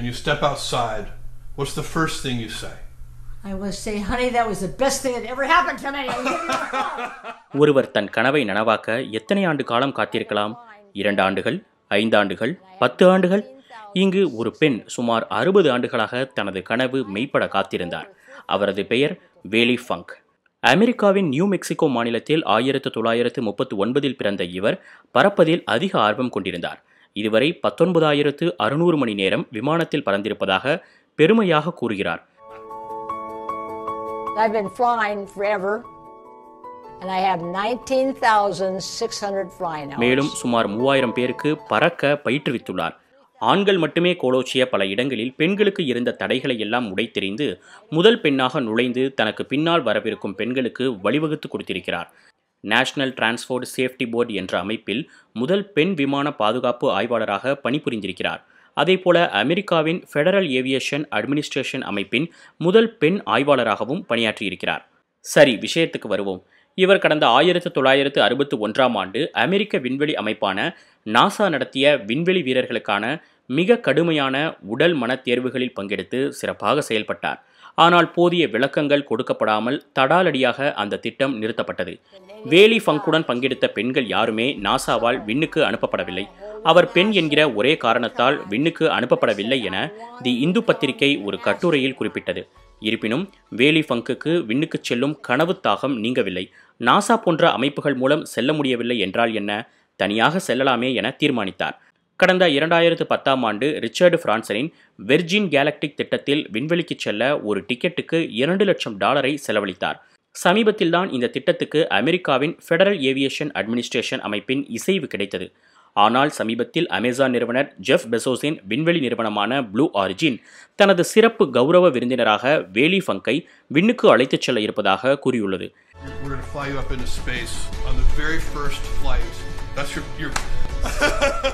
and you step outside, what's the first thing you say? ஒருவர் தன் கனவை நனவாக்க எத்தனை ஆண்டு காலம் காத்திருக்கலாம் இரண்டு ஆண்டுகள் ஐந்து ஆண்டுகள் பத்து ஆண்டுகள் இங்கு ஒரு பெண் சுமார் அறுபது ஆண்டுகளாக தனது கனவு மெய்ப்பட காத்திருந்தார் அவரது பெயர் வேலி ஃபங்க் அமெரிக்காவின் நியூ மெக்சிகோ மாநிலத்தில் ஆயிரத்து தொள்ளாயிரத்து முப்பத்து ஒன்பதில் பிறந்த இவர் பறப்பதில் அதிக ஆர்வம் கொண்டிருந்தார் இதுவரை பத்தொன்பதாயிரத்து அறுநூறு மணி நேரம் விமானத்தில் பறந்திருப்பதாக பெருமையாக கூறுகிறார் மேலும் சுமார் மூவாயிரம் பேருக்கு பறக்க பயிற்றுவித்துள்ளார் ஆண்கள் மட்டுமே கோலோச்சிய பல இடங்களில் பெண்களுக்கு இருந்த தடைகளை எல்லாம் உடைத்தெறிந்து முதல் பெண்ணாக நுழைந்து தனக்கு பின்னால் வரவிருக்கும் பெண்களுக்கு வழிவகுத்து கொடுத்திருக்கிறார் நேஷனல் டிரான்ஸ்போர்ட் சேஃப்டி போர்டு என்ற அமைப்பில் முதல் பெண் விமான பாதுகாப்பு ஆய்வாளராக பணிபுரிந்திருக்கிறார் அதேபோல அமெரிக்காவின் ஃபெடரல் ஏவியேஷன் அட்மினிஸ்ட்ரேஷன் அமைப்பின் முதல் பெண் ஆய்வாளராகவும் பணியாற்றியிருக்கிறார் சரி விஷயத்துக்கு வருவோம் இவர் கடந்த ஆயிரத்து தொள்ளாயிரத்து அறுபத்து ஒன்றாம் ஆண்டு அமெரிக்க விண்வெளி அமைப்பான நாசா நடத்திய விண்வெளி வீரர்களுக்கான மிக கடுமையான உடல் மன தேர்வுகளில் பங்கெடுத்து சிறப்பாக செயல்பட்டார் ஆனால் போதிய விளக்கங்கள் கொடுக்கப்படாமல் தடாலடியாக அந்த திட்டம் நிறுத்தப்பட்டது வேலி ஃபங்குடன் பங்கெடுத்த பெண்கள் யாருமே நாசாவால் விண்ணுக்கு அனுப்பப்படவில்லை அவர் பெண் என்கிற ஒரே காரணத்தால் விண்ணுக்கு அனுப்பப்படவில்லை என தி இந்து பத்திரிகை ஒரு கட்டுரையில் குறிப்பிட்டது இருப்பினும் வேலி ஃபங்குக்கு விண்ணுக்கு செல்லும் கனவு தாகம் நீங்கவில்லை நாசா போன்ற அமைப்புகள் மூலம் செல்ல முடியவில்லை என்றால் என்ன தனியாக செல்லலாமே என தீர்மானித்தார் கடந்த இரண்டாயிரத்து பத்தாம் ஆண்டு ரிச்சர்டு பிரான்சனின் வெர்ஜின் கேலக்டிக் திட்டத்தில் விண்வெளிக்கு செல்ல ஒரு டிக்கெட்டுக்கு இரண்டு லட்சம் டாலரை செலவழித்தார் சமீபத்தில்தான் இந்த திட்டத்துக்கு அமெரிக்காவின் ஃபெடரல் ஏவியேஷன் அட்மினிஸ்ட்ரேஷன் அமைப்பின் இசைவு கிடைத்தது ஆனால் சமீபத்தில் அமேசான் நிறுவனர் ஜெஃப் பெசோஸின் விண்வெளி நிறுவனமான ப்ளூ ஆரிஜின் தனது சிறப்பு கௌரவ விருந்தினராக வேலி ஃபங்கை விண்ணுக்கு அழைத்துச் செல்ல இருப்பதாக கூறியுள்ளது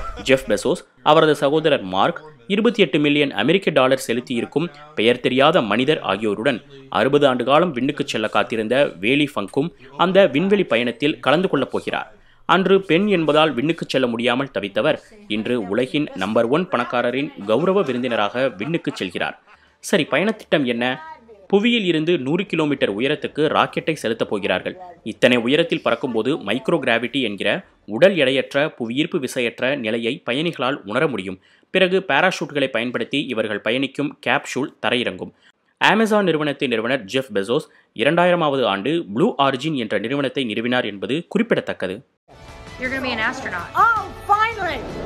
ஜெஃப் பெசோஸ் அவரது சகோதரர் மார்க் இருபத்தி எட்டு மில்லியன் அமெரிக்க டாலர் செலுத்தியிருக்கும் பெயர் தெரியாத மனிதர் ஆகியோருடன் அறுபது ஆண்டு காலம் விண்ணுக்கு செல்ல காத்திருந்த வேலி ஃபங்கும் அந்த விண்வெளி பயணத்தில் கலந்து கொள்ளப் போகிறார் அன்று பெண் என்பதால் விண்ணுக்கு செல்ல முடியாமல் தவித்தவர் இன்று உலகின் நம்பர் ஒன் பணக்காரரின் கௌரவ விருந்தினராக விண்ணுக்கு செல்கிறார் சரி பயணத்திட்டம் என்ன புவியில் இருந்து நூறு கிலோமீட்டர் உயரத்துக்கு ராக்கெட்டை செலுத்தப் போகிறார்கள் இத்தனை உயரத்தில் பறக்கும்போது மைக்ரோ கிராவிட்டி என்கிற உடல் எடையற்ற புவியீர்ப்பு விசையற்ற நிலையை பயணிகளால் உணர முடியும் பிறகு பாராஷூட்களை பயன்படுத்தி இவர்கள் பயணிக்கும் கேப்ஷூல் தரையிறங்கும் அமேசான் நிறுவனத்தின் நிறுவனர் ஜெஃப் பெசோஸ் இரண்டாயிரமாவது ஆண்டு ப்ளூ ஆரிஜின் என்ற நிறுவனத்தை நிறுவினார் என்பது குறிப்பிடத்தக்கது You're going to be an astronaut. Oh, finally!